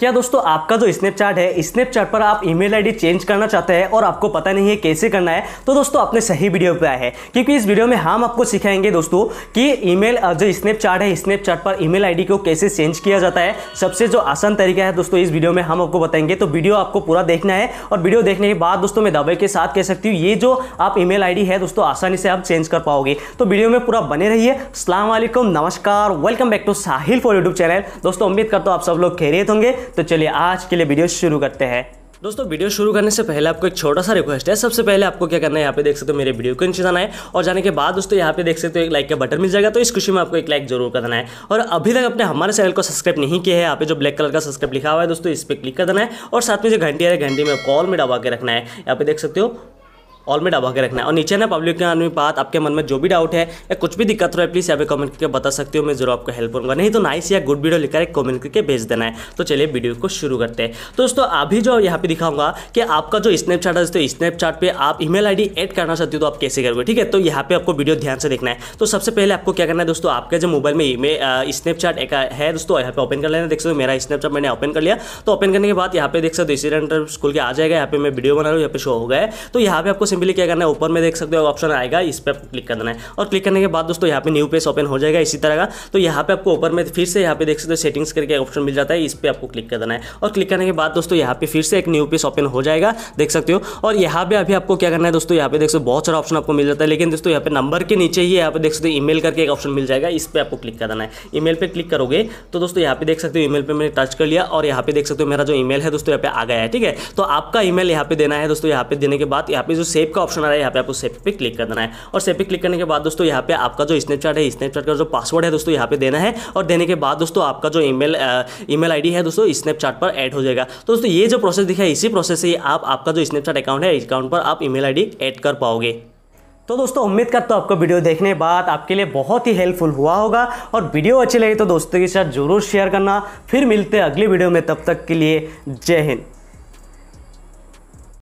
क्या दोस्तों आपका जो स्नैपचैट है स्नैपचैट पर आप ईमेल आईडी चेंज करना चाहते हैं और आपको पता नहीं है कैसे करना है तो दोस्तों आपने सही वीडियो पे आए हैं क्योंकि इस वीडियो में हम आपको सिखाएंगे दोस्तों कि ईमेल जो स्नैपचैट है स्नैपचैट पर ईमेल आईडी को कैसे चेंज किया जाता है सबसे जो आसान तरीका है दोस्तों इस वीडियो में हम आपको बताएंगे तो वीडियो आपको पूरा देखना है और वीडियो देखने के बाद दोस्तों मैं दबाई के साथ कह सकती हूँ ये जो आप ई मेल है दोस्तों आसानी से आप चेंज कर पाओगे तो वीडियो में पूरा बने रहिए असलम नमस्कार welcome back to Sahil for YouTube channel दोस्तों उम्मीद करता हूँ आप सब लोग खेरे होंगे तो चलिए आज के लिए वीडियो शुरू करते हैं दोस्तों वीडियो शुरू करने से पहले आपको एक छोटा सा रिक्वेस्ट है सबसे पहले आपको क्या करना है यहाँ पे देख सकते हो मेरे वीडियो को जाना है और जाने के बाद दोस्तों यहाँ पे देख सकते हो एक लाइक का बटन मिल जाएगा तो इस खुशी में आपको एक लाइक जरूर करना है और अभी तक आपने हमारे चैनल को सब्सक्राइब नहीं किया है यहाँ पे जो ब्लैक कलर का सब्सक्राइब लिखा हुआ है दोस्तों इस पर क्लिक कर देना है और साथ में जो घंटी है घंटी में कॉल में डबा के रखना है यहाँ पे देख सकते हो ऑल में डबा के रखना है और नीचे ना पब्लिक के आदमी बात आपके मन में जो भी डाउट है या कुछ भी दिक्कत हो है प्लीज़ यहाँ पे कमेंट करके बता सकती हूँ मैं जरूर आपको हेल्प करूँगा नहीं तो नाइस या गुड वीडियो लिखकर एक कमेंट करके भेज देना है तो चलिए वीडियो को शुरू करते हैं तो दोस्तों अभी जो यहाँ पे दिखाऊंगा कि आपका जो स्नैपचैट है तो स्नैपचैट पर आप ईमेल आई ऐड करना चाहती हो तो आप कैसे करोगे ठीक है तो यहाँ पे आपको वीडियो ध्यान से देखना है तो सबसे पहले आपको क्या करना है दोस्तों आपके जो मोबाइल में स्नैपचैट एक है दोस्तों यहाँ पे ओपन कर लेना देख सकते हो मेरा स्नैपचैट मैंने ओपन कर लिया तो ओपन करने के बाद यहाँ पे देख सकते हो इसी स्कूल के आ जाएगा यहाँ पे मैं वीडियो बना रहा हूँ यहाँ पे शो हो गया है तो यहाँ पे आपको सिंपली क्या करना है ऊपर में देख सकते हो ऑप्शन आएगा इस पर क्लिक कर देना है और क्लिक करने के बाद दोस्तों यहाँ पे न्यू पेज ओपन हो जाएगा इसी तरह का तो यहाँ पे आपको ऊपर में फिर से यहाँ पे देख सकते हो सेटिंग्स करके ऑप्शन मिल जाता है इस पर आपको क्लिक कर देना है और क्लिक करने के बाद दोस्तों यहाँ पे फिर से एक न्यू पेज ओपन हो जाएगा देख सकते हो और यहाँ पे अभी आपको क्या करना है दोस्तों यहाँ पे देख सकते हो बहुत सारा ऑप्शन आपको मिल जाता है लेकिन दोस्तों यहाँ पे नंबर के नीचे ही यहाँ पे देख सकते हो ईमेल करके एक ऑप्शन मिल जाएगा इस पर आपको क्लिक कर देना है ईमेल पे क्लिक करोगे तो दोस्तों यहाँ पे देख सकते हो ईमेल पे मैंने टच कर लिया और यहाँ पे देख सकते हो मेरा जो ईमेल है दोस्तों यहाँ पे आ गया है ठीक है तो आपका ईमेल यहाँ पे देना है दोस्तों यहाँ पे देने के बाद यहाँ पे जो सेव सेव का ऑप्शन आ रहा है यहाँ पे आपको सेव पे क्लिक कर देना है और सेव पे क्लिक करने के बाद दोस्तों यहाँ पे आपका जो स्नैपचैट है स्नैपचैट का जो पासवर्ड है दोस्तों यहाँ पे देना है और देने के बाद दोस्तों आपका जो ईमेल ईमेल आईडी है दोस्तों स्नैपचैट पर ऐड हो जाएगा तो दोस्तों ये जो प्रोसेस दिखा इसी प्रोसेस से आप आपका जो स्नैपचैट अकाउंट है इस अकाउंट पर आप ईमेल आईडी ऐड कर पाओगे तो दोस्तों उम्मीद करता हूँ आपका वीडियो देखने बाद आपके लिए बहुत ही हेल्पफुल हुआ होगा और वीडियो अच्छी लगी तो दोस्तों के साथ जरूर शेयर करना फिर मिलते हैं अगली वीडियो में तब तक के लिए जय हिंद